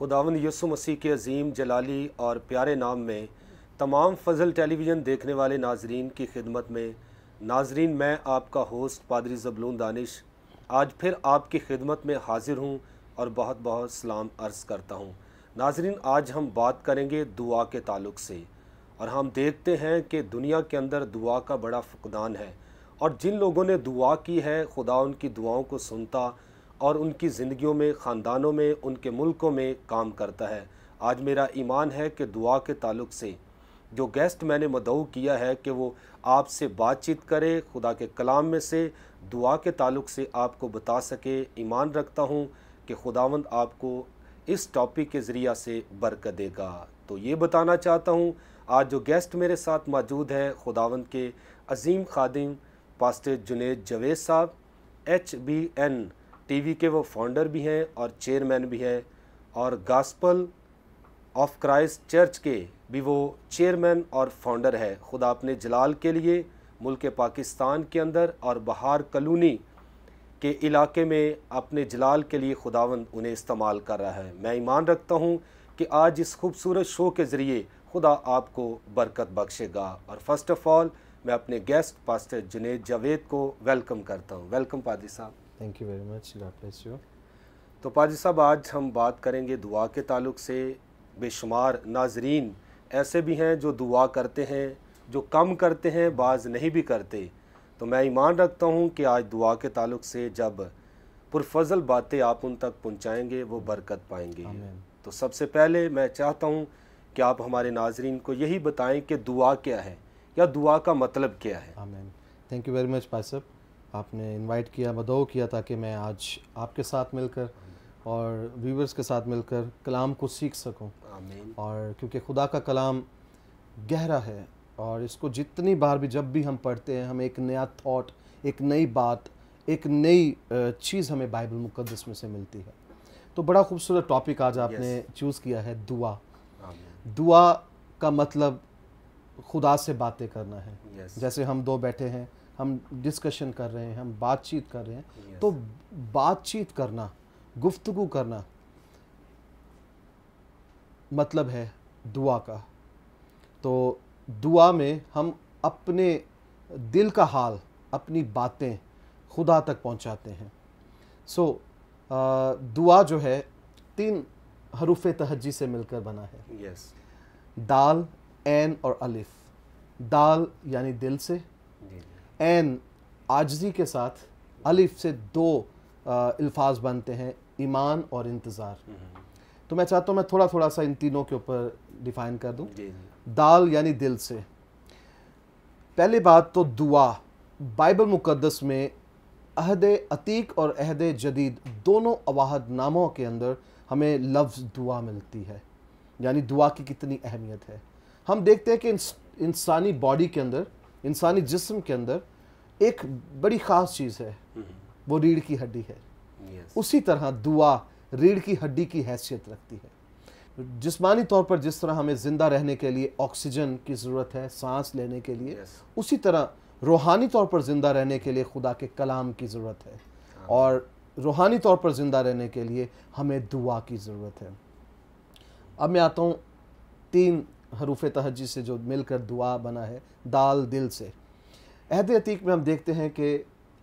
खुदावन यसु मसीह के अजीम जलाली और प्यारे नाम में तमाम फजल टेलीविज़न देखने वाले नाजरीन की खिदमत में नाजरीन मैं आपका होस्ट पादरी जबलून दानिश आज फिर आपकी खिदमत में हाजिर हूँ और बहुत बहुत सलाम अर्ज़ करता हूँ नाजरीन आज हम बात करेंगे दुआ के ताल्लुक से और हम देखते हैं कि दुनिया के अंदर दुआ का बड़ा फकदान है और जिन लोगों ने दुआ की है खुदा उनकी दुआओं को सुनता और उनकी ज़िंदगियों में ख़ानदानों में उनके मुल्कों में काम करता है आज मेरा ईमान है कि दुआ के ताल्लुक से जो गेस्ट मैंने मदऊ किया है कि वो आपसे बातचीत करे खुदा के कलाम में से दुआ के ताल्लुक से आपको बता सके ईमान रखता हूँ कि खुदावंद आपको इस टॉपिक के ज़रिया से बरकत देगा तो ये बताना चाहता हूँ आज जो गेस्ट मेरे साथ मौजूद है खुदावंद के अजीम खादिम पास्टर जुनेद जवेद साहब एच बी एन टीवी के वो फाउंडर भी हैं और चेयरमैन भी हैं और गास्पल ऑफ क्राइस्ट चर्च के भी वो चेयरमैन और फाउंडर है खुदा अपने जलाल के लिए मुल्क पाकिस्तान के अंदर और बहार कलोनी के इलाके में अपने जलाल के लिए खुदावंद उन्हें इस्तेमाल कर रहा है मैं ईमान रखता हूँ कि आज इस खूबसूरत शो के ज़रिए खुदा आपको बरकत बख्शेगा और फर्स्ट ऑफ़ ऑल मैं अपने गेस्ट पास्टर जुनेद जावेद को वेलकम करता हूँ वेलकम पादी साहब thank you very much God bless you तो पाजी साहब आज हम बात करेंगे दुआ के ताल्लुक से बेशुमार नाजरीन ऐसे भी हैं जो दुआ करते हैं जो कम करते हैं बाज़ नहीं भी करते तो मैं ईमान रखता हूँ कि आज दुआ के ताल्लुक से जब पुरफजल बातें आप उन तक पहुँचाएँगे वो बरकत पाएंगे तो सबसे पहले मैं चाहता हूँ कि आप हमारे नाजरीन को यही बताएं कि दुआ क्या है या दुआ का मतलब क्या है थैंक यू वेरी मच साहब आपने इनवाइट किया बदौ किया ताकि मैं आज आपके साथ मिलकर और व्यूवर्स के साथ मिलकर कलाम को सीख सकूं और क्योंकि खुदा का कलाम गहरा है और इसको जितनी बार भी जब भी हम पढ़ते हैं हमें एक नया थॉट एक नई बात एक नई चीज़ हमें बाइबल मुकदस में से मिलती है तो बड़ा खूबसूरत टॉपिक आज आपने yes. चूज़ किया है दुआ दुआ का मतलब खुदा से बातें करना है yes. जैसे हम दो बैठे हैं हम डिस्कशन कर रहे हैं हम बातचीत कर रहे हैं yes. तो बातचीत करना गुफ्तगु करना मतलब है दुआ का तो दुआ में हम अपने दिल का हाल अपनी बातें खुदा तक पहुंचाते हैं सो so, दुआ जो है तीन हरूफ तहजी से मिलकर बना है yes. दाल एन और अलिफ दाल यानी दिल से एन आजजी के साथ अलिफ से दो अल्फाज बनते हैं ईमान और इंतज़ार तो मैं चाहता हूँ मैं थोड़ा थोड़ा सा इन तीनों के ऊपर डिफ़ाइन कर दूँ दाल यानी दिल से पहली बात तो दुआ बाइबल मुक़दस में अहद अतीक और अहद जदीद दोनों अवाहद नामों के अंदर हमें लफ्ज़ दुआ मिलती है यानी दुआ की कितनी अहमियत है हम देखते हैं कि इंसानी बॉडी के अंदर इंसानी जिस्म के अंदर एक बड़ी ख़ास चीज़ है वो रीढ़ की हड्डी है yes. उसी तरह दुआ रीढ़ की हड्डी की हैसियत रखती है जिस्मानी तौर पर जिस तरह हमें ज़िंदा रहने के लिए ऑक्सीजन की ज़रूरत है सांस लेने के लिए yes. उसी तरह रूहानी तौर पर ज़िंदा रहने के लिए खुदा के कलाम की ज़रूरत है हाँ। और रूहानी तौर पर ज़िंदा रहने के लिए हमें दुआ की ज़रूरत है अब मैं आता हूँ तीन हरूफ तहजी से जो मिलकर दुआ बना है दाल दिल से अहद अतीक में हम देखते हैं कि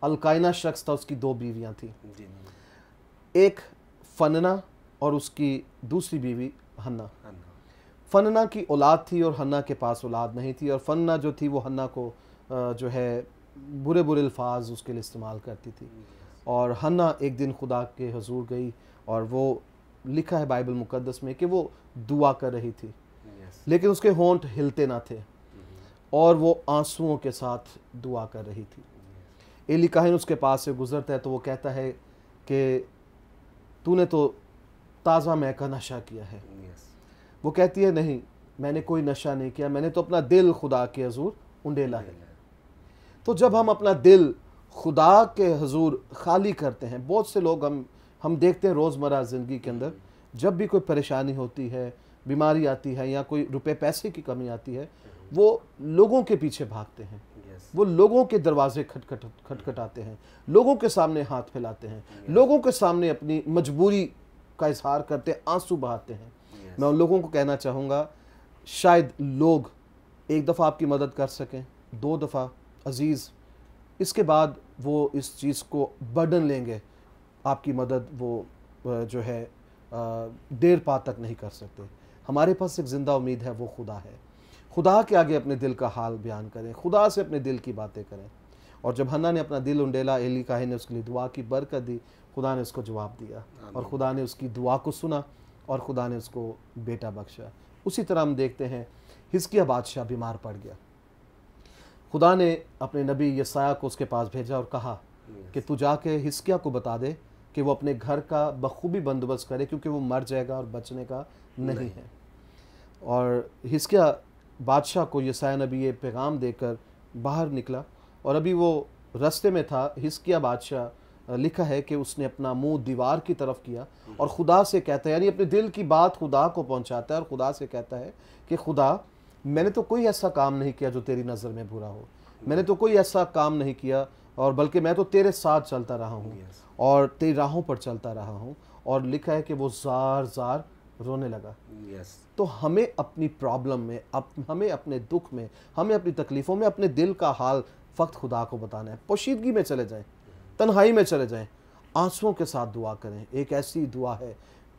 अलकायना शख्स था उसकी दो बीवियाँ थीं एक फनना और उसकी दूसरी बीवी हन्ना फनना की औलाद थी और हन्ना के पास औलाद नहीं थी और फनना जो थी वो हन्ना को जो है बुरे बुरे अल्फाज उसके लिए इस्तेमाल करती थी और हन्ना एक दिन खुदा के हजूर गई और वो लिखा है बाइबल मुकदस में कि वो दुआ कर रही थी लेकिन उसके होंठ हिलते ना थे mm-hmm. और वो आंसुओं के साथ दुआ कर रही थी एली काहिन उसके पास से गुजरता है तो वो कहता है कि तूने तो ताज़ा मैं का नशा किया है वो कहती है नहीं मैंने कोई नशा नहीं किया मैंने तो अपना दिल खुदा के हजूर उंडेला है तो जब हम अपना दिल खुदा के हजूर खाली करते हैं बहुत से लोग हम हम देखते हैं रोज़मर्रा ज़िंदगी के अंदर mm-hmm. जब भी कोई परेशानी होती है बीमारी आती है या कोई रुपए पैसे की कमी आती है वो लोगों के पीछे भागते हैं वो लोगों के दरवाजे खटखट खटखटाते हैं लोगों के सामने हाथ फैलाते हैं लोगों के सामने अपनी मजबूरी का इजहार करते आंसू बहाते हैं मैं उन लोगों को कहना चाहूँगा शायद लोग एक दफ़ा आपकी मदद कर सकें दो दफ़ा अजीज़ इसके बाद वो इस चीज़ को बर्डन लेंगे आपकी मदद वो जो है देर पा तक नहीं कर सकते हमारे पास एक ज़िंदा उम्मीद है वो खुदा है खुदा के आगे अपने दिल का हाल बयान करें खुदा से अपने दिल की बातें करें और जब हन्ना ने अपना दिल उंडेला एली काहे ने उसके लिए दुआ की बरकत दी खुदा ने उसको जवाब दिया और खुदा ने उसकी दुआ को सुना और खुदा ने उसको बेटा बख्शा उसी तरह हम देखते हैं हिस्किया बादशाह बीमार पड़ गया खुदा ने अपने नबी यसाया को उसके पास भेजा और कहा कि तू जाके हिस्किया को बता दे कि वो अपने घर का बखूबी बंदोबस्त करे क्योंकि वो मर जाएगा और बचने का नहीं, नहीं। है और हिस्किया बादशाह को यसाया नबी ये पैगाम देकर बाहर निकला और अभी वो रस्ते में था हिस्किया बादशाह लिखा है कि उसने अपना मुंह दीवार की तरफ किया और खुदा से कहता है यानी अपने दिल की बात खुदा को पहुंचाता है और खुदा से कहता है कि खुदा मैंने तो कोई ऐसा काम नहीं किया जो तेरी नज़र में बुरा हो मैंने तो कोई ऐसा काम नहीं किया और बल्कि मैं तो तेरे साथ चलता रहा हूँ yes. और तेरी राहों पर चलता रहा हूँ और लिखा है कि वो जार जार रोने लगा yes. तो हमें अपनी प्रॉब्लम में अप, हमें अपने दुख में हमें अपनी तकलीफ़ों में अपने दिल का हाल फ़क्त खुदा को बताना है पोशीदगी में चले जाएँ तन्हाई में चले जाएँ आंसुओं के साथ दुआ करें एक ऐसी दुआ है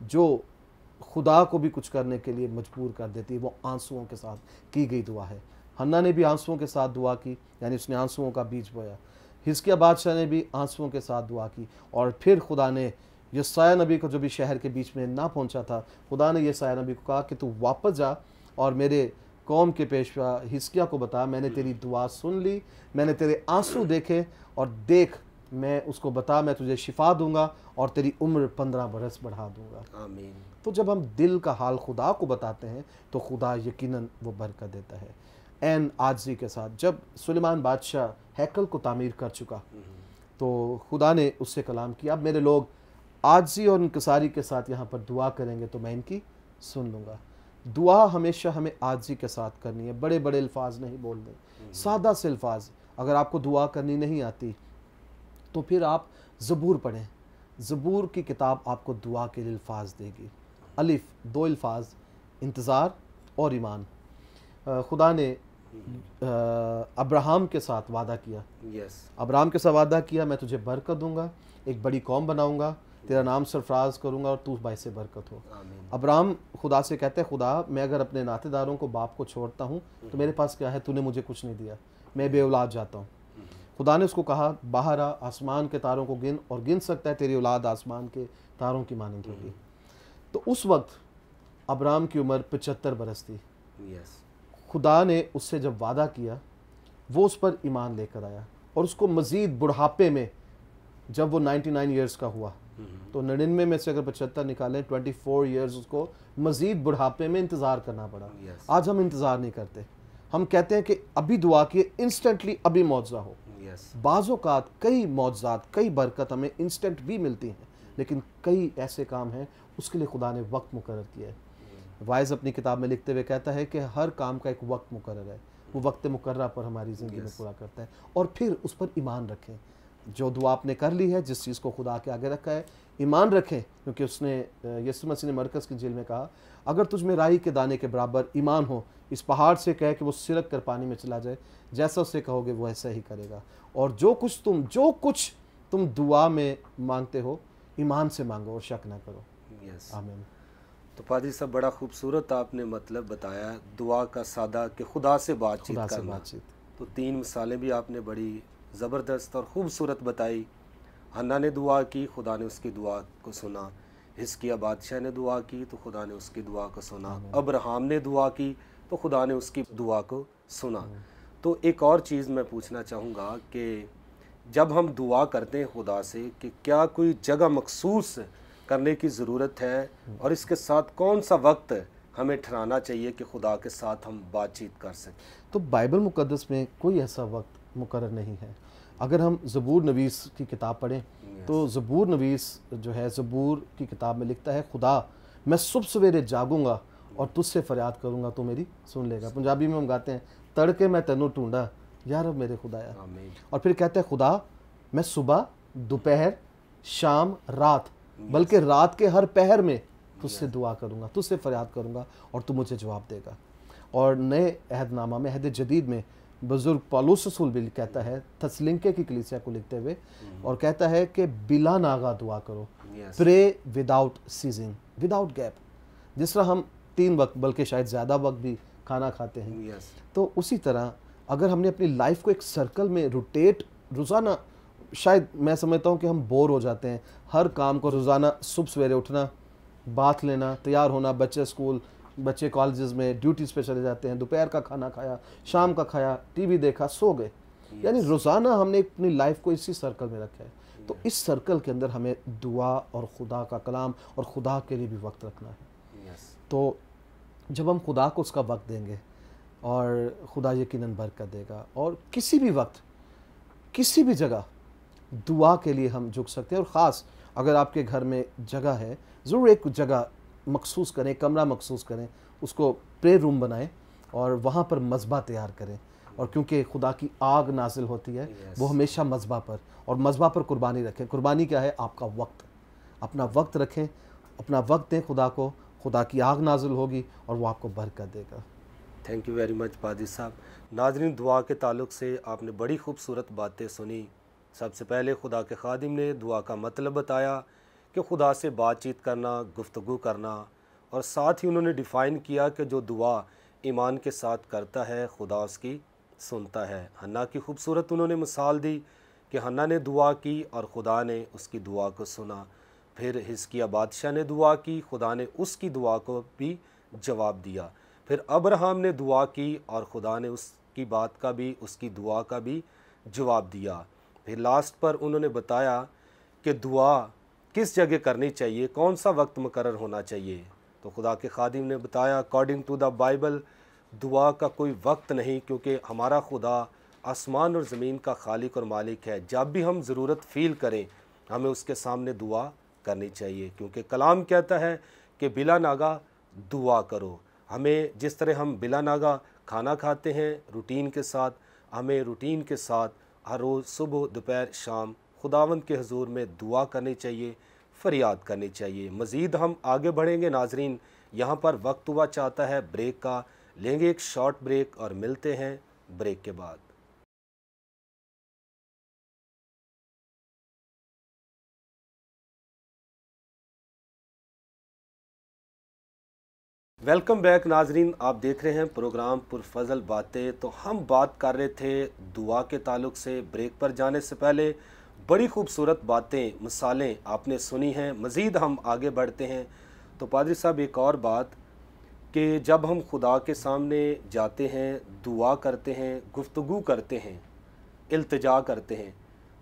जो खुदा को भी कुछ करने के लिए मजबूर कर देती है वो आंसुओं के साथ की गई दुआ है हन्ना ने भी आंसुओं के साथ दुआ की यानी उसने आंसुओं का बीज बोया हिस्किया बादशाह ने भी आंसुओं के साथ दुआ की और फिर खुदा ने यसाया नबी को जो भी शहर के बीच में ना पहुंचा था खुदा ने यसाया नबी को कहा कि तू वापस जा और मेरे कौम के पेशवा हिस्किया को बता मैंने तेरी दुआ सुन ली मैंने तेरे आंसू देखे और देख मैं उसको बता मैं तुझे शिफा दूंगा और तेरी उम्र पंद्रह बरस बढ़ा दूंगा आमीन तो जब हम दिल का हाल खुदा को बताते हैं तो खुदा यकीनन वो बरकत देता है एन आजी के साथ जब सुलेमान बादशाह हैकल को तामीर कर चुका हम्म। तो खुदा ने उससे कलाम किया अब मेरे लोग आजजी और इनकसारी के साथ यहाँ पर दुआ करेंगे तो मैं इनकी सुन लूँगा दुआ हमेशा हमें आजी के साथ करनी है बड़े बड़े अल्फाज नहीं बोलने हम्म। सादा से अल्फाज अगर आपको दुआ करनी नहीं आती तो फिर आप ज़बूर पढ़ें ज़बूर की किताब आपको दुआ के लिए अल्फाज देगी अलिफ़ दो अल्फाज इंतज़ार और ईमान खुदा ने अब्राहम के साथ वादा किया यस अब्राहम के साथ वादा किया मैं तुझे बरकत दूंगा एक बड़ी कौम बनाऊंगा तेरा नाम सरफराज करूंगा और तू भाई से बरकत हो अब्राहम खुदा से कहते हैं खुदा मैं अगर अपने नातेदारों को बाप को छोड़ता हूँ तो मेरे पास क्या है तूने मुझे कुछ नहीं दिया मैं बे औलाद जाता हूँ खुदा ने उसको कहा बाहर आ आसमान के तारों को गिन और गिन सकता है तेरी औलाद आसमान के तारों की मानंद होगी तो उस वक्त अब्राम की उम्र पचहत्तर बरस थी खुदा ने उससे जब वादा किया वो उस पर ईमान लेकर आया और उसको मज़ीद बुढ़ापे में जब वो 99 ईयर्स का हुआ हम्म। तो नड़िनवे में से अगर पचहत्तर निकालें 24 ईयर्स उसको मज़ीद बुढ़ापे में इंतज़ार करना पड़ा yes. आज हम इंतज़ार नहीं करते हम कहते हैं कि अभी दुआ किए इंस्टेंटली अभी मुआवजा हो yes. बाज़ात कई मुआवजात कई बरकत हमें इंस्टेंट भी मिलती हैं लेकिन कई ऐसे काम हैं उसके लिए खुदा ने वक्त मुकर किया है वाइज अपनी किताब में लिखते हुए कहता है कि हर काम का एक वक्त मुकर है वो वक्त मुकर पर हमारी ज़िंदगी में पूरा करता है और फिर उस पर ईमान रखें जो दुआ आपने कर ली है जिस चीज़ को खुदा के आगे रखा है ईमान रखें क्योंकि उसने यसु मसीह ने मरकज़ की जेल में कहा अगर तुझ में राई के दाने के बराबर ईमान हो इस पहाड़ से कहे कि वो सिरक कर पानी में चला जाए जैसा उसे कहोगे वो ऐसा ही करेगा और जो कुछ तुम जो कुछ तुम दुआ में मांगते हो ईमान से मांगो और शक ना करो yes. तो पादरी साहब बड़ा खूबसूरत आपने मतलब बताया दुआ का सादा कि खुदा से बातचीत करना बात तो तीन मिसालें भी आपने बड़ी ज़बरदस्त और ख़ूबसूरत बताई हन्ना ने दुआ की खुदा ने उसकी दुआ को सुना हिस्किया बादशाह ने दुआ की तो खुदा ने उसकी दुआ को सुना अब्राहम ने दुआ की तो खुदा ने उसकी दुआ को सुना तो एक और चीज़ मैं पूछना चाहूँगा कि जब हम दुआ करते हैं खुदा से कि क्या कोई जगह मखसूस करने की ज़रूरत है और इसके साथ कौन सा वक्त हमें ठहराना चाहिए कि खुदा के साथ हम बातचीत कर सकें तो बाइबल मुकदस में कोई ऐसा वक्त मुकर नहीं है अगर हम ज़बूर नवीस की किताब पढ़ें तो ज़बूर नवीस जो है ज़बूर की किताब में लिखता है खुदा मैं सुबह सवेरे जागूंगा और तुझसे फरियाद करूंगा तो मेरी सुन लेगा पंजाबी में हम गाते हैं तड़के मैं तेनों टूडा यार अब मेरे खुदाया और फिर कहते हैं खुदा मैं सुबह दोपहर शाम रात बल्कि रात के हर पहर में तुझसे दुआ करूँगा तुझसे फरियाद करूँगा और तू मुझे जवाब देगा और नए अहदनामा में अहद जदीद में बुज़ुर्ग पालूस रसूल भी कहता है थसलिंके की कलीसिया को लिखते हुए mm-hmm. और कहता है कि बिला नागा दुआ करो pray without ceasing without gap जिस तरह हम तीन वक्त बल्कि शायद ज़्यादा वक्त भी खाना खाते हैं तो उसी तरह अगर हमने अपनी लाइफ को एक सर्कल में रोटेट रोज़ाना शायद मैं समझता हूँ कि हम बोर हो जाते हैं हर काम को रोज़ाना सुबह सवेरे उठना बाथ लेना तैयार होना बच्चे स्कूल बच्चे कॉलेज में ड्यूटीज़ पे चले जाते हैं दोपहर का खाना खाया शाम का खाया टीवी देखा सो गए यानी रोज़ाना हमने अपनी लाइफ को इसी सर्कल में रखा है तो इस सर्कल के अंदर हमें दुआ और खुदा का कलाम और खुदा के लिए भी वक्त रखना है तो जब हम खुदा को उसका वक्त देंगे और खुदा यकीन बरकत देगा और किसी भी वक्त किसी भी जगह दुआ के लिए हम झुक सकते हैं और ख़ास अगर आपके घर में जगह है ज़रूर एक जगह मखसूस करें कमरा मखसूस करें उसको प्रे रूम बनाएं और वहाँ पर मजबा तैयार करें और क्योंकि खुदा की आग नाजिल होती है वो हमेशा मजबा पर और मजबा पर कुर्बानी रखें कुर्बानी क्या है आपका वक्त अपना वक्त रखें अपना वक्त दें खुदा को खुदा की आग नाजिल होगी और वो आपको बरकत देगा थैंक यू वेरी मच पादी साहब नाजरीन दुआ के ताल्लुक से आपने बड़ी खूबसूरत बातें सुनी सबसे पहले खुदा के खादिम ने दुआ का मतलब बताया कि खुदा से बातचीत करना गुफ्तु करना और साथ ही उन्होंने डिफ़ाइन किया कि जो दुआ ईमान के साथ करता है खुदा उसकी सुनता है हन्ना की खूबसूरत उन्होंने मिसाल दी कि हन्ना ने दुआ की और खुदा ने उसकी दुआ को सुना फिर हिस्किया बादशाह ने दुआ की खुदा ने उसकी दुआ को भी जवाब दिया फिर अब्राहम ने दुआ की और खुदा ने उसकी बात का भी उसकी दुआ का भी जवाब दिया फिर लास्ट पर उन्होंने बताया कि दुआ किस जगह करनी चाहिए कौन सा वक्त मुकर होना चाहिए तो खुदा के खादिम ने बताया अकॉर्डिंग टू द बाइबल दुआ का कोई वक्त नहीं क्योंकि हमारा खुदा आसमान और ज़मीन का खालिक और मालिक है जब भी हम ज़रूरत फ़ील करें हमें उसके सामने दुआ करनी चाहिए क्योंकि कलाम कहता है कि बिला नागा दुआ करो हमें जिस तरह हम बिला नागा खाना खाते हैं रूटीन के साथ हमें रूटीन के साथ हर रोज़ सुबह दोपहर शाम खुदावंद के हजूर में दुआ करनी चाहिए फरियाद करनी चाहिए मज़ीद हम आगे बढ़ेंगे नाजरीन यहाँ पर वक्त हुआ चाहता है ब्रेक का लेंगे एक शॉर्ट ब्रेक और मिलते हैं ब्रेक के बाद वेलकम बैक नाजरीन आप देख रहे हैं प्रोग्राम पुरफजल बातें तो हम बात कर रहे थे दुआ के ताल्लुक से ब्रेक पर जाने से पहले बड़ी खूबसूरत बातें मिसालें आपने सुनी हैं मज़ीद हम आगे बढ़ते हैं तो पादरी साहब एक और बात कि जब हम खुदा के सामने जाते हैं दुआ करते हैं गुफ्तु करते हैं अल्तजा करते हैं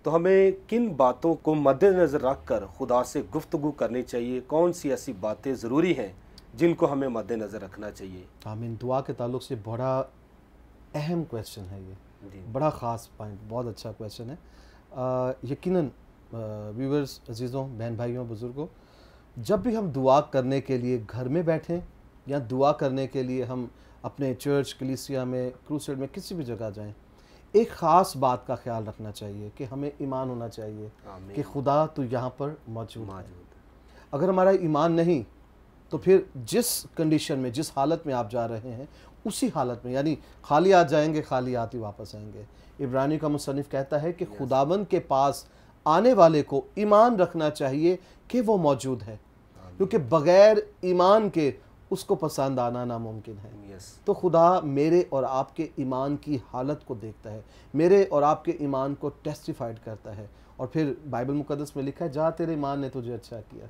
तो हमें किन बातों को मद्दनज़र रख कर खुदा से गुफ्तु करनी चाहिए कौन सी ऐसी बातें ज़रूरी हैं जिनको हमें मद्देनज़र रखना चाहिए आमीन दुआ के ताल्लुक से बड़ा अहम क्वेश्चन है ये बड़ा ख़ास पॉइंट बहुत अच्छा क्वेश्चन है यकीनन व्यूवर्स अजीज़ों बहन भाइयों बुज़ुर्गों जब भी हम दुआ करने के लिए घर में बैठें या दुआ करने के लिए हम अपने चर्च कलीसिया में क्रूसेड में किसी भी जगह जाएं एक ख़ास बात का ख्याल रखना चाहिए कि हमें ईमान होना चाहिए कि खुदा तो यहाँ पर मौजूद है अगर हमारा ईमान नहीं तो फिर जिस कंडीशन में जिस हालत में आप जा रहे हैं उसी हालत में यानी खाली आ जाएंगे खाली आती वापस आएंगे इब्रानी का मुसनफ़ कहता है कि खुदाबंद के पास आने वाले को ईमान रखना चाहिए कि वो मौजूद है क्योंकि बग़ैर ईमान के उसको पसंद आना नामुमकिन है yes. तो खुदा मेरे और आपके ईमान की हालत को देखता है मेरे और आपके ईमान को टेस्टिफाइड करता है और फिर बाइबल मुकदस में लिखा है जहाँ तेरे ईमान ने तुझे अच्छा किया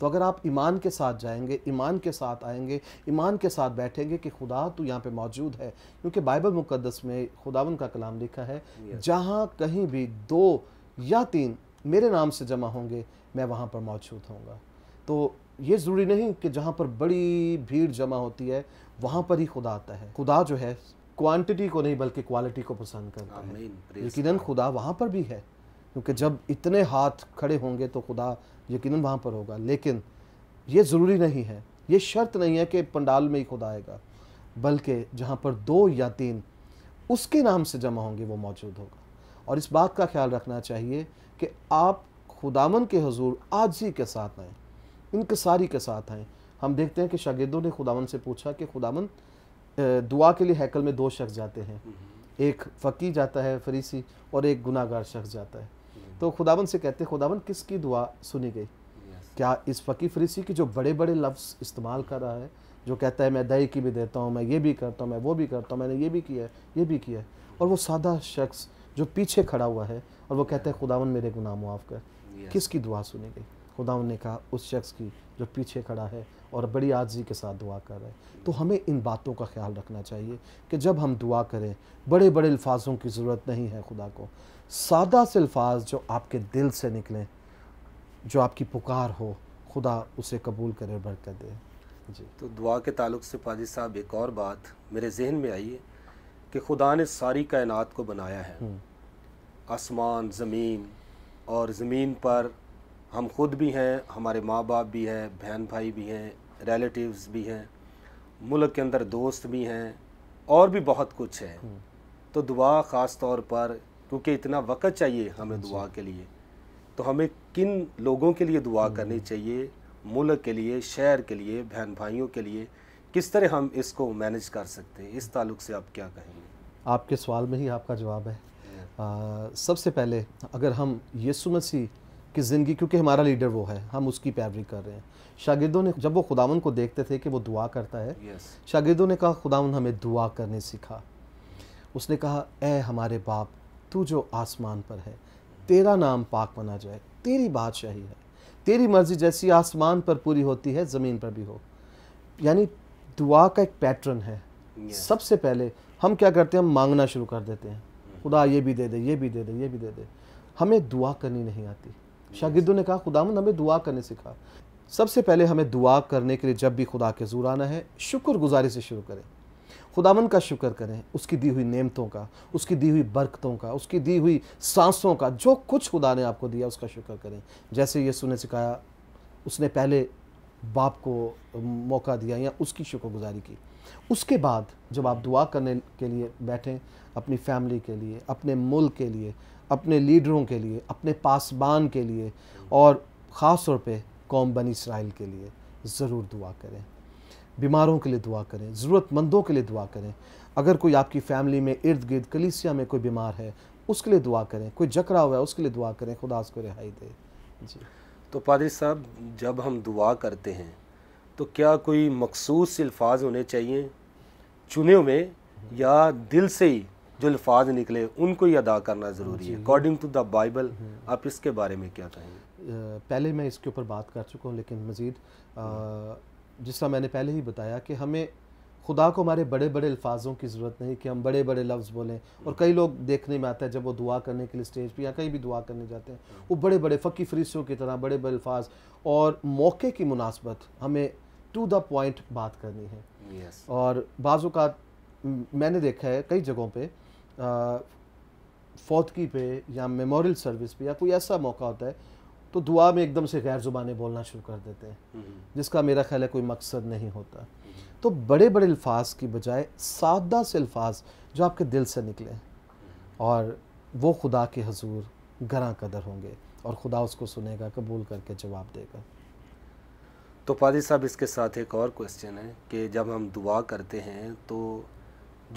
तो अगर आप ईमान के साथ जाएंगे ईमान के साथ आएंगे ईमान के साथ बैठेंगे कि खुदा तो यहाँ पे मौजूद है क्योंकि बाइबल मुकदस में खुदावन का कलाम लिखा है जहाँ कहीं भी दो या तीन मेरे नाम से जमा होंगे मैं वहाँ पर मौजूद होंगे तो ये ज़रूरी नहीं कि जहाँ पर बड़ी भीड़ जमा होती है वहाँ पर ही खुदा आता है खुदा जो है क्वांटिटी को नहीं बल्कि क्वालिटी को पसंद करता है यकीन खुदा वहाँ पर भी है क्योंकि जब इतने हाथ खड़े होंगे तो खुदा यकीनन वहाँ पर होगा लेकिन ये ज़रूरी नहीं है ये शर्त नहीं है कि पंडाल में ही खुदा आएगा बल्कि जहाँ पर दो या तीन उसके नाम से जमा होंगे वो मौजूद होगा और इस बात का ख्याल रखना चाहिए कि आप खुदामन के हजूर आज ही के साथ आएँ इनकसारी के साथ आएँ हम देखते हैं कि शागिदों ने खुदामन से पूछा कि खुदामन दुआ के लिए हैकल में दो शख्स जाते हैं हम्म। एक फ़की जाता है फरीसी और एक गुनागार शख्स जाता है तो खुदावन से कहते हैं खुदावन किसकी दुआ सुनी गई क्या इस फ़कीर फरीसी की जो बड़े बड़े लफ्ज़ इस्तेमाल कर रहा है जो कहता है मैं दही की भी देता हूँ मैं ये भी करता हूँ मैं वो भी करता हूँ मैंने ये भी किया है ये भी किया है और वो सादा शख्स जो पीछे खड़ा हुआ है और वो कहता है खुदावन मेरे गुनाह मुआफ़ कर किस किसकी दुआ सुनी गई खुदावन ने कहा उस शख्स की जो पीछे खड़ा है और बड़ी आजी के साथ दुआ कर रहा है तो हमें इन बातों का ख्याल रखना चाहिए कि जब हम दुआ करें बड़े बड़े अल्फाजों की ज़रूरत नहीं है खुदा को सादा से अल्फाज जो आपके दिल से निकलें जो आपकी पुकार हो खुदा उसे कबूल करे बरकत दे जी तो दुआ के ताल्लुक से पाजी साहब एक और बात मेरे जहन में आई है कि खुदा ने सारी कायनात को बनाया है हम्म। आसमान ज़मीन और ज़मीन पर हम खुद भी हैं हमारे माँ बाप भी हैं बहन भाई भी हैं रिलेटिव्स भी हैं मुल्क के अंदर दोस्त भी हैं और भी बहुत कुछ है हम्म। तो दुआ ख़ास तौर पर क्योंकि इतना वक़्त चाहिए हमें दुआ के लिए तो हमें किन लोगों के लिए दुआ हम्म। करनी चाहिए मुल्क के लिए शहर के लिए बहन भाइयों के लिए किस तरह हम इसको मैनेज कर सकते हैं इस ताल्लुक से आप क्या कहेंगे आपके सवाल में ही आपका जवाब है आ, सबसे पहले अगर हम यीशु मसीह की ज़िंदगी क्योंकि हमारा लीडर वो है हम उसकी पैरवी कर रहे हैं शागिर्दों ने जब वो खुदावन को देखते थे कि वो दुआ करता है yes. शागिर्दों ने कहा खुदावन हमें दुआ करने सीखा उसने कहा ए हमारे बाप तू जो आसमान पर है तेरा नाम पाक बना जाए तेरी बादशाही है तेरी मर्जी जैसी आसमान पर पूरी होती है ज़मीन पर भी हो यानी दुआ का एक पैटर्न है yes. सबसे पहले हम क्या करते हैं हम मांगना शुरू कर देते हैं hmm. खुदा ये भी दे दे ये भी दे दे ये भी दे दे हमें दुआ करनी नहीं आती yes. शागिदों ने कहा खुदामंद हमें दुआ करने सिखा सबसे पहले हमें दुआ करने के लिए जब भी खुदा के जूर आना है शुक्रगुजारी से शुरू करें खुदावन का शुक्र करें उसकी दी हुई नेमतों का उसकी दी हुई बरकतों का उसकी दी हुई सांसों का जो कुछ खुदा ने आपको दिया उसका शुक्र करें जैसे यीशु ने सिखाया उसने पहले बाप को मौका दिया या उसकी शुक्रगुजारी की उसके बाद जब आप दुआ करने के लिए बैठें अपनी फैमिली के लिए अपने मुल्क के लिए अपने लीडरों के लिए अपने पासबान के लिए और ख़ास तौर पर कौम बनी इसराइल के लिए ज़रूर दुआ करें बीमारों के लिए दुआ करें ज़रूरतमंदों के लिए दुआ करें अगर कोई आपकी फैमिली में इर्द गिर्द कलीसिया में कोई बीमार है उसके लिए दुआ करें कोई जकड़ा हुआ है उसके लिए दुआ करें खुदा उसको रिहाई दे जी तो पादरी साहब जब हम दुआ करते हैं तो क्या कोई मखसूस अल्फाज होने चाहिए चुने हुए या दिल से ही जो अल्फाज निकले उनको ही अदा करना ज़रूरी है अकॉर्डिंग टू द बाइबल आप इसके बारे में क्या कहेंगे पहले मैं इसके ऊपर बात कर चुका हूँ लेकिन मज़ीद जिस तरह मैंने पहले ही बताया कि हमें खुदा को हमारे बड़े बड़े अल्फाजों की ज़रूरत नहीं कि हम बड़े बड़े लफ्ज़ बोलें और कई लोग देखने में आता है जब वो दुआ करने के लिए स्टेज पे या कहीं भी दुआ करने जाते हैं वो बड़े बड़े फ़की फरीसों की तरह बड़े बड़े अल्फाज और मौके की मुनासबत हमें टू द पॉइंट बात करनी है yes. और का मैंने देखा है कई जगहों पर फौतकी पे या मेमोरियल सर्विस पे या कोई ऐसा मौका होता है तो दुआ में एकदम से गैर ज़ुबानी बोलना शुरू कर देते हैं हम्म। जिसका मेरा ख्याल है कोई मकसद नहीं होता तो बड़े बड़े अल्फाज की बजाय सादा से अल्फाज जो आपके दिल से निकले हम्म। और वो खुदा के हजूर गरा कदर होंगे और खुदा उसको सुनेगा कबूल करके जवाब देगा तो पादी साहब इसके साथ एक और क्वेश्चन है कि जब हम दुआ करते हैं तो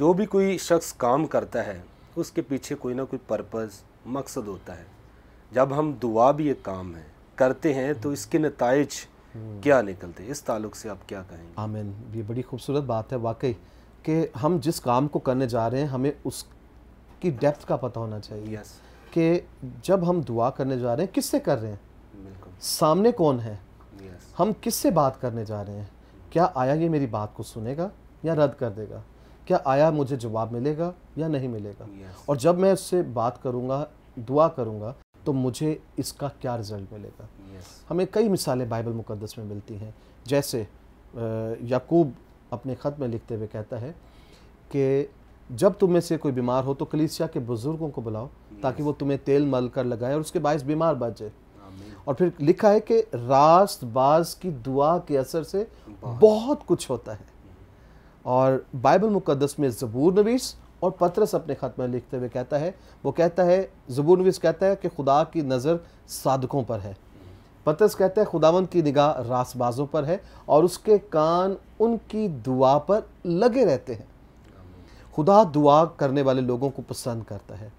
जो भी कोई शख्स काम करता है उसके पीछे कोई ना कोई पर्पज़ मकसद होता है जब हम दुआ भी एक काम है करते हैं तो इसके नतज क्या निकलते इस ताल्लुक से आप क्या कहें आमिन ये बड़ी खूबसूरत बात है वाकई कि हम जिस काम को करने जा रहे हैं हमें उसकी डेप्थ का पता होना चाहिए यस कि जब हम दुआ करने जा रहे हैं किससे कर रहे हैं सामने कौन है हम किससे बात करने जा रहे हैं क्या आया ये मेरी बात को सुनेगा या रद्द कर देगा क्या आया मुझे जवाब मिलेगा या नहीं मिलेगा yes. और जब मैं उससे बात करूँगा दुआ करूँगा तो मुझे इसका क्या रिजल्ट मिलेगा yes. हमें कई मिसालें बाइबल मुकदस में मिलती हैं जैसे याकूब अपने ख़त में लिखते हुए कहता है कि जब तुम में से कोई बीमार हो तो कलीसिया के बुज़ुर्गों को बुलाओ yes. ताकि वो तुम्हें तेल मल कर लगाए और उसके बायस बीमार बच जाए और फिर लिखा है कि रास्त बाज की दुआ के असर से बहुत, बहुत कुछ होता है और बाइबल मुकदस में जबूर नवीस और पत्रस अपने ख़त में लिखते हुए कहता है वो कहता है जबूनविस कहता है कि खुदा की नज़र साधकों पर है पत्रस कहता है खुदावन की निगाह रासबाजों पर है और उसके कान उनकी दुआ पर लगे रहते हैं खुदा दुआ करने वाले लोगों को पसंद करता है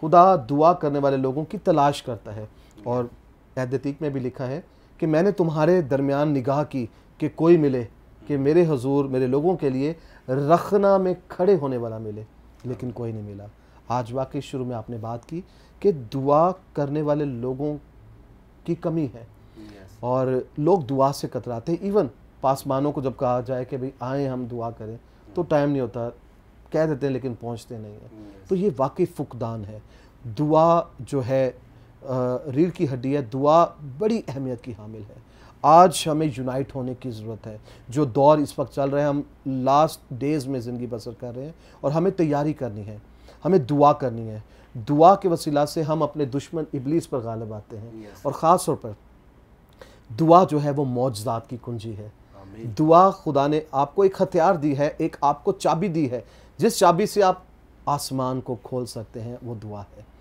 खुदा दुआ करने वाले लोगों की तलाश करता है और अहदतीक में भी लिखा है कि मैंने तुम्हारे दरमियान निगाह की कि कोई मिले कि मेरे हजूर मेरे लोगों के लिए रखना में खड़े होने वाला मिले लेकिन कोई नहीं मिला आज वाकई शुरू में आपने बात की कि दुआ करने वाले लोगों की कमी है और लोग दुआ से कतराते हैं इवन पासमानों को जब कहा जाए कि भाई आए हम दुआ करें तो टाइम नहीं होता कह देते हैं लेकिन पहुंचते नहीं हैं तो ये वाकई फुकदान है दुआ जो है रीढ़ की हड्डी है दुआ बड़ी अहमियत की हामिल है आज हमें यूनाइट होने की ज़रूरत है जो दौर इस वक्त चल रहे हैं हम लास्ट डेज़ में ज़िंदगी बसर कर रहे हैं और हमें तैयारी करनी है हमें दुआ करनी है दुआ के वसीला से हम अपने दुश्मन इबलीस पर गालब आते हैं yes. और ख़ास तौर पर दुआ जो है वो मौजदात की कुंजी है Amen. दुआ खुदा ने आपको एक हथियार दी है एक आपको चाबी दी है जिस चाबी से आप आसमान को खोल सकते हैं वो दुआ है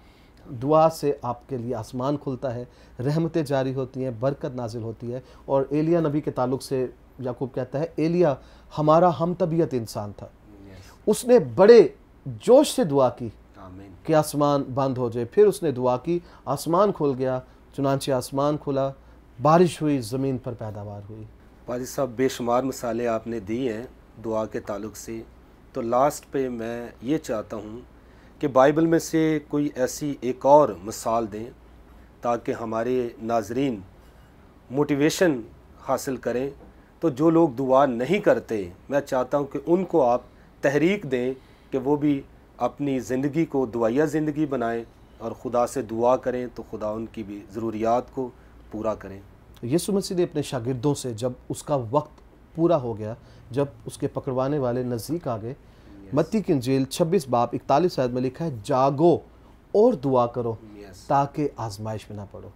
दुआ से आपके लिए आसमान खुलता है रहमतें जारी होती हैं बरकत नाजिल होती है और एलिया नबी के ताल्लुक से याकूब कहता है एलिया हमारा हम तबीयत इंसान था उसने बड़े जोश से दुआ की कि आसमान बंद हो जाए फिर उसने दुआ की आसमान खुल गया चुनाचे आसमान खुला बारिश हुई ज़मीन पर पैदावार हुई पाजी साहब बेशुमार मसाले आपने दिए हैं दुआ के ताल्लुक से तो लास्ट पे मैं ये चाहता हूँ कि बाइबल में से कोई ऐसी एक और मिसाल दें ताकि हमारे नाजरीन मोटिवेशन हासिल करें तो जो लोग दुआ नहीं करते मैं चाहता हूँ कि उनको आप तहरीक दें कि वो भी अपनी ज़िंदगी को दुआया ज़िंदगी बनाएं और खुदा से दुआ करें तो खुदा उनकी भी ज़रूरियात को पूरा करें यीशु मसीह ने अपने शागिर्दों से जब उसका वक्त पूरा हो गया जब उसके पकड़वाने वाले नज़दीक आ गए मत्ती की जेल छब्बीस बाप इकतालीस शायद में लिखा है जागो और दुआ करो ताकि आजमाइश में ना पड़ो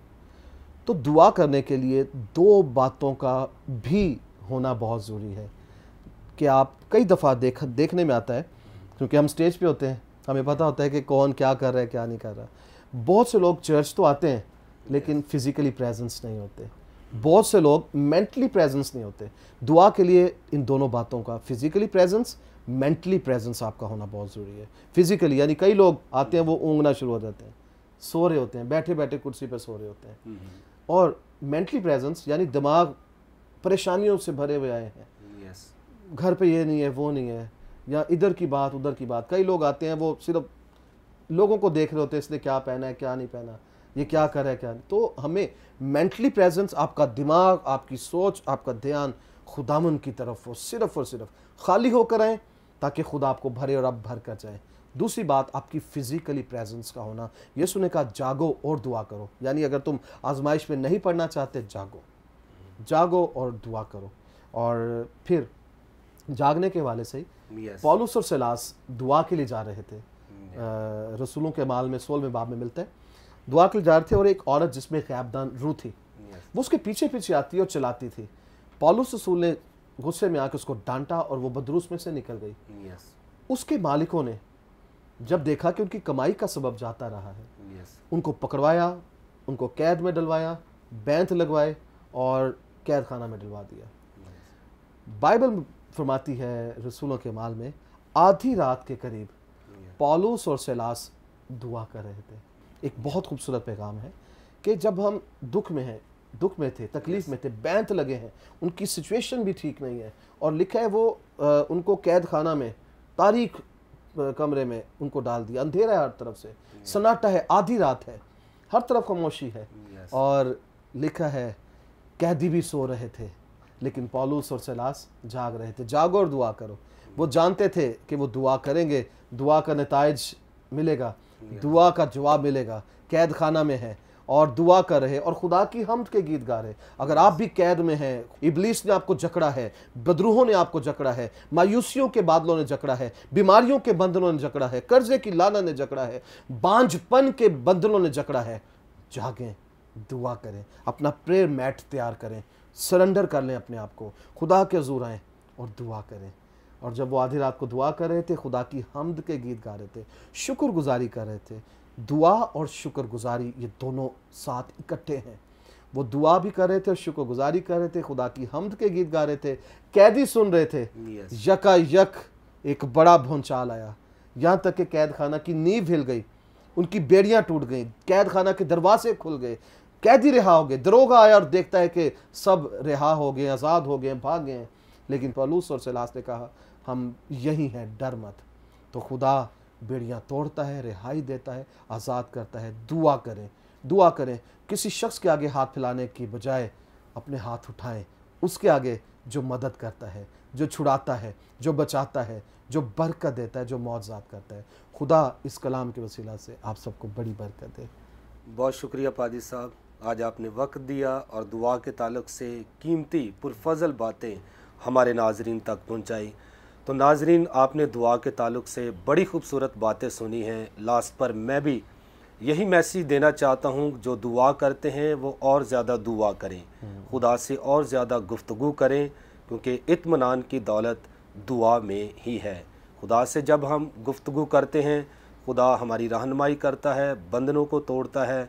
तो दुआ करने के लिए दो बातों का भी होना बहुत ज़रूरी है कि आप कई दफ़ा देख देखने में आता है क्योंकि हम स्टेज पे होते हैं हमें पता होता है कि कौन क्या कर रहा है क्या नहीं कर रहा बहुत से लोग चर्च तो आते हैं लेकिन फिज़िकली प्रेजेंस नहीं होते बहुत से लोग मेंटली प्रेजेंस नहीं होते दुआ के लिए इन दोनों बातों का फिज़िकली प्रेजेंस मेंटली प्रेजेंस आपका होना बहुत ज़रूरी है फिज़िकली यानी कई लोग आते हैं वो ऊँगना शुरू हो जाते हैं सो रहे होते हैं बैठे बैठे कुर्सी पर सो रहे होते हैं हम्म, हम्म। और मेंटली प्रेजेंस यानी दिमाग परेशानियों से भरे हुए आए हैं yes. घर पे ये नहीं है वो नहीं है या इधर की बात उधर की बात कई लोग आते हैं वो सिर्फ लोगों को देख रहे होते हैं इसने क्या पहना है क्या नहीं पहना ये क्या कर रहा है क्या नहीं तो हमें मेंटली प्रेजेंस आपका दिमाग आपकी सोच आपका ध्यान खुदामन की तरफ हो सिर्फ और सिर्फ खाली होकर आएँ ताकि खुद आपको भरे और आप भर कर जाए दूसरी बात आपकी फिजिकली प्रेजेंस का होना ये सुने कहा जागो और दुआ करो यानी अगर तुम आजमाइश में नहीं पढ़ना चाहते जागो जागो और दुआ करो और फिर जागने के वाले से पॉलुस और सलास दुआ के लिए जा रहे थे रसूलों के माल में सोल में बाब में मिलते हैं दुआ के लिए जा रहे थे और एक औरत जिसमें कैबदान रू थी वो उसके पीछे पीछे आती और चलाती थी पॉलुस रसूल ने गुस्से में आके उसको डांटा और वो बदरूस में से निकल गई yes. उसके मालिकों ने जब देखा कि उनकी कमाई का सबब जाता रहा है yes. उनको पकड़वाया उनको कैद में डलवाया बैंत लगवाए और कैद खाना में डलवा दिया yes. बाइबल फरमाती है रसूलों के माल में आधी रात के करीब पॉलूस और सैलास दुआ कर रहे थे एक बहुत खूबसूरत पैगाम है कि जब हम दुख में हैं दुख में थे तकलीफ में थे बैंत लगे हैं उनकी सिचुएशन भी ठीक नहीं है और लिखा है वो आ, उनको कैद खाना में तारीख कमरे में उनको डाल दिया अंधेरा है हर तरफ से सन्नाटा है आधी रात है हर तरफ खामोशी है और लिखा है कैदी भी सो रहे थे लेकिन पॉलूस और सलास जाग रहे थे जागो और दुआ करो वो जानते थे कि वो दुआ करेंगे दुआ का नतज मिलेगा दुआ का जवाब मिलेगा कैद खाना में है और दुआ कर रहे और खुदा की हमद के गीत गा रहे अगर आप भी कैद में हैं इबलीस ने आपको जकड़ा है बदरूहों ने आपको जकड़ा है मायूसियों के बादलों ने जकड़ा है बीमारियों के बंधनों ने जकड़ा है कर्जे की लाना ने जकड़ा है बांझपन के बंधनों ने जकड़ा है जागें दुआ करें अपना प्रेयर मैट तैयार करें सरेंडर कर लें अपने आप को खुदा के हजूर आएँ और दुआ करें और जब वो आधी रात को दुआ कर रहे थे खुदा की हमद के गीत गा रहे थे शुक्रगुजारी कर रहे थे दुआ और शुक्रगुजारी ये दोनों साथ इकट्ठे हैं वो दुआ भी कर रहे थे और शुक्रगुजारी कर रहे थे खुदा की हमद के गीत गा रहे थे कैदी सुन रहे थे yes. यका यक एक बड़ा भूचाल आया यहाँ तक कि कैद खाना की नींव हिल गई उनकी बेड़ियाँ टूट गई कैद खाना के दरवाजे खुल गए कैदी रिहा हो गए दरोगा आया और देखता है कि सब रिहा हो गए आज़ाद हो गए भाग गए लेकिन पलूस और सलास ने कहा हम यही हैं डर मत तो खुदा बेड़ियाँ तोड़ता है रिहाई देता है आज़ाद करता है दुआ करें दुआ करें किसी शख्स के आगे हाथ फैलाने की बजाय अपने हाथ उठाएं उसके आगे जो मदद करता है जो छुड़ाता है जो बचाता है जो बरकत देता है जो मुआवजात करता है खुदा इस कलाम के वसीला से आप सबको बड़ी बरकत दे बहुत शुक्रिया पादी साहब आज आपने वक्त दिया और दुआ के तलक़ से कीमती पुरफजल बातें हमारे नाजरीन तक पहुँचाई तो नाजरीन आपने दुआ के ताल्लुक से बड़ी खूबसूरत बातें सुनी हैं लास्ट पर मैं भी यही मैसेज देना चाहता हूँ जो दुआ करते हैं वो और ज़्यादा दुआ करें हम्म। खुदा से और ज़्यादा गुफ्तु करें क्योंकि इतमान की दौलत दुआ में ही है खुदा से जब हम गुफ्तु करते हैं खुदा हमारी रहनमाई करता है बंधनों को तोड़ता है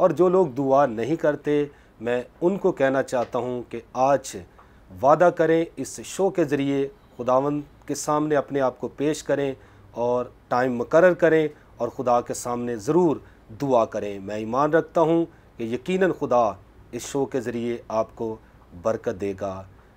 और जो लोग दुआ नहीं करते मैं उनको कहना चाहता हूँ कि आज वादा करें इस शो के ज़रिए खुदावन के सामने अपने आप को पेश करें और टाइम मुकर करें और खुदा के सामने ज़रूर दुआ करें मैं ईमान रखता हूँ कि यकीनन खुदा इस शो के ज़रिए आपको बरकत देगा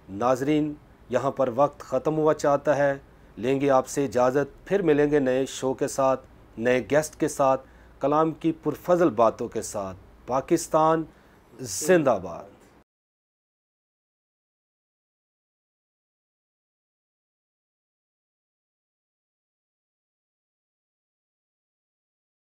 नाजरीन यहाँ पर वक्त ख़त्म हुआ चाहता है लेंगे आपसे इजाज़त फिर मिलेंगे नए शो के साथ नए गेस्ट के साथ कलाम की पुरफजल बातों के साथ पाकिस्तान जिंदाबाद